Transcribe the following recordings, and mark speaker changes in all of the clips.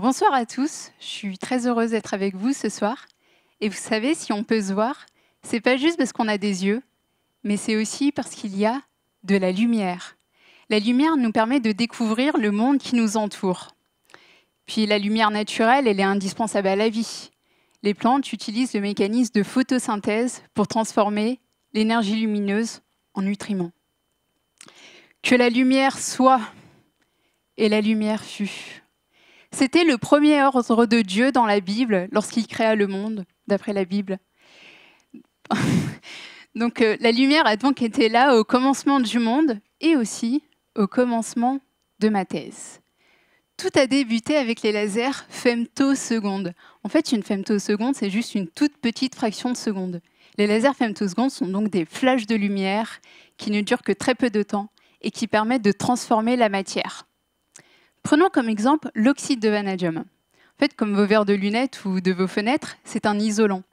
Speaker 1: bonsoir à tous, je suis très heureuse d'être avec vous ce soir. Et vous savez, si on peut se voir, c'est pas juste parce qu'on a des yeux, mais c'est aussi parce qu'il y a de la lumière. La lumière nous permet de découvrir le monde qui nous entoure. Puis la lumière naturelle, elle est indispensable à la vie. Les plantes utilisent le mécanisme de photosynthèse pour transformer l'énergie lumineuse en nutriments. Que la lumière soit et la lumière fut. C'était le premier ordre de Dieu dans la Bible lorsqu'il créa le monde, d'après la Bible. donc euh, la lumière a donc été là au commencement du monde et aussi au commencement de ma thèse. Tout a débuté avec les lasers femtosecondes. En fait, une femtoseconde, c'est juste une toute petite fraction de seconde. Les lasers femtosecondes sont donc des flashs de lumière qui ne durent que très peu de temps et qui permettent de transformer la matière. Prenons comme exemple l'oxyde de vanadium. En fait, comme vos verres de lunettes ou de vos fenêtres, c'est un isolant.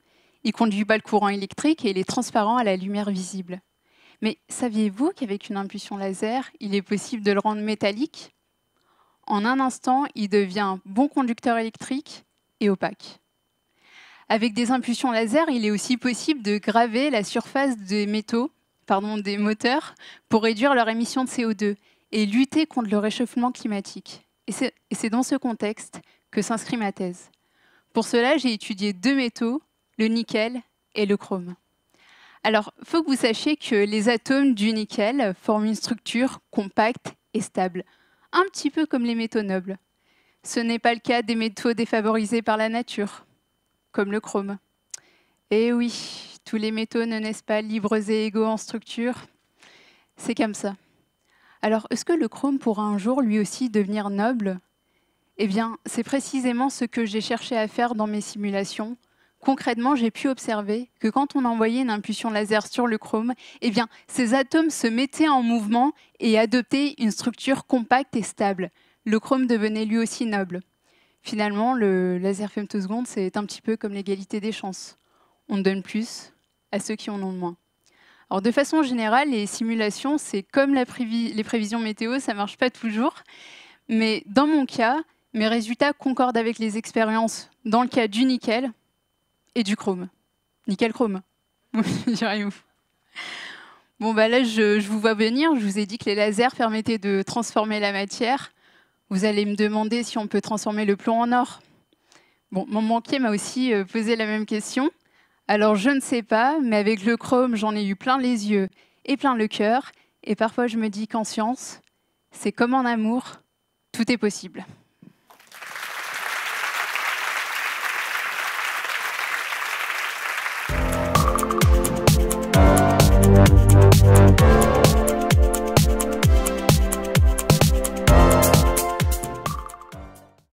Speaker 1: Il ne conduit pas le courant électrique et il est transparent à la lumière visible. Mais saviez-vous qu'avec une impulsion laser, il est possible de le rendre métallique En un instant, il devient un bon conducteur électrique et opaque. Avec des impulsions laser, il est aussi possible de graver la surface des métaux, pardon, des moteurs, pour réduire leur émission de CO2 et lutter contre le réchauffement climatique. Et c'est dans ce contexte que s'inscrit ma thèse. Pour cela, j'ai étudié deux métaux, le nickel et le chrome. Alors, il faut que vous sachiez que les atomes du nickel forment une structure compacte et stable, un petit peu comme les métaux nobles. Ce n'est pas le cas des métaux défavorisés par la nature, comme le chrome. Eh oui, tous les métaux ne naissent pas libres et égaux en structure. C'est comme ça. Alors, est-ce que le chrome pourra un jour lui aussi devenir noble Eh bien, c'est précisément ce que j'ai cherché à faire dans mes simulations. Concrètement, j'ai pu observer que quand on envoyait une impulsion laser sur le chrome, eh bien, ces atomes se mettaient en mouvement et adoptaient une structure compacte et stable. Le chrome devenait lui aussi noble. Finalement, le laser femtoseconde, c'est un petit peu comme l'égalité des chances. On donne plus à ceux qui en ont moins. Alors, de façon générale, les simulations, c'est comme les prévisions météo, ça ne marche pas toujours. Mais dans mon cas, mes résultats concordent avec les expériences dans le cas du nickel et du chrome. Nickel-chrome, Bon, bah là, je, je, vous vois venir. Je vous ai dit que les lasers permettaient de transformer la matière. Vous allez me demander si on peut transformer le plomb en or. Bon, mon banquier m'a aussi euh, posé la même question. Alors je ne sais pas, mais avec le chrome, j'en ai eu plein les yeux et plein le cœur. Et parfois, je me dis qu'en science, c'est comme en amour, tout est possible.